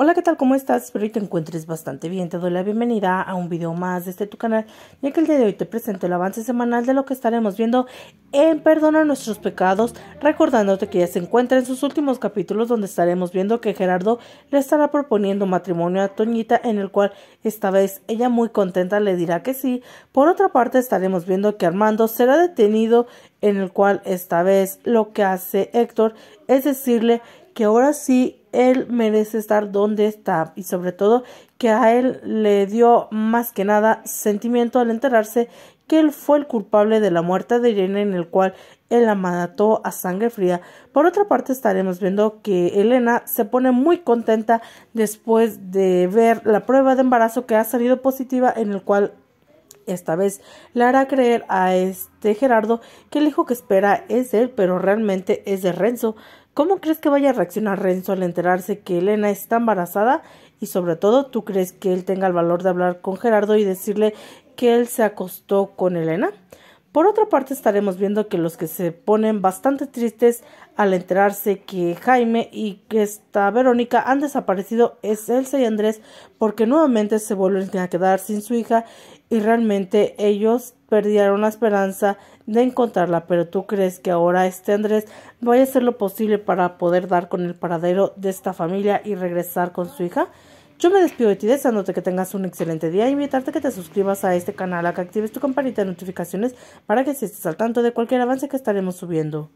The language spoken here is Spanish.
Hola, ¿qué tal? ¿Cómo estás? Espero que te encuentres bastante bien. Te doy la bienvenida a un video más de este tu canal, ya que el día de hoy te presento el avance semanal de lo que estaremos viendo en Perdona Nuestros Pecados, recordándote que ya se encuentra en sus últimos capítulos donde estaremos viendo que Gerardo le estará proponiendo matrimonio a Toñita, en el cual esta vez ella muy contenta le dirá que sí. Por otra parte, estaremos viendo que Armando será detenido, en el cual esta vez lo que hace Héctor es decirle que ahora sí él merece estar donde está y sobre todo que a él le dio más que nada sentimiento al enterarse que él fue el culpable de la muerte de Irene en el cual él la mató a sangre fría. Por otra parte estaremos viendo que Elena se pone muy contenta después de ver la prueba de embarazo que ha salido positiva en el cual esta vez le hará creer a este Gerardo que el hijo que espera es él, pero realmente es de Renzo. ¿Cómo crees que vaya a reaccionar Renzo al enterarse que Elena está embarazada? Y sobre todo, ¿tú crees que él tenga el valor de hablar con Gerardo y decirle que él se acostó con Elena? Por otra parte, estaremos viendo que los que se ponen bastante tristes al enterarse que Jaime y que esta Verónica han desaparecido es Elsa y Andrés porque nuevamente se vuelven a quedar sin su hija y realmente ellos perdieron la esperanza de encontrarla, pero tú crees que ahora este Andrés a hacer lo posible para poder dar con el paradero de esta familia y regresar con su hija. Yo me despido de ti deseándote que tengas un excelente día e invitarte a que te suscribas a este canal, a que actives tu campanita de notificaciones para que si estés al tanto de cualquier avance que estaremos subiendo.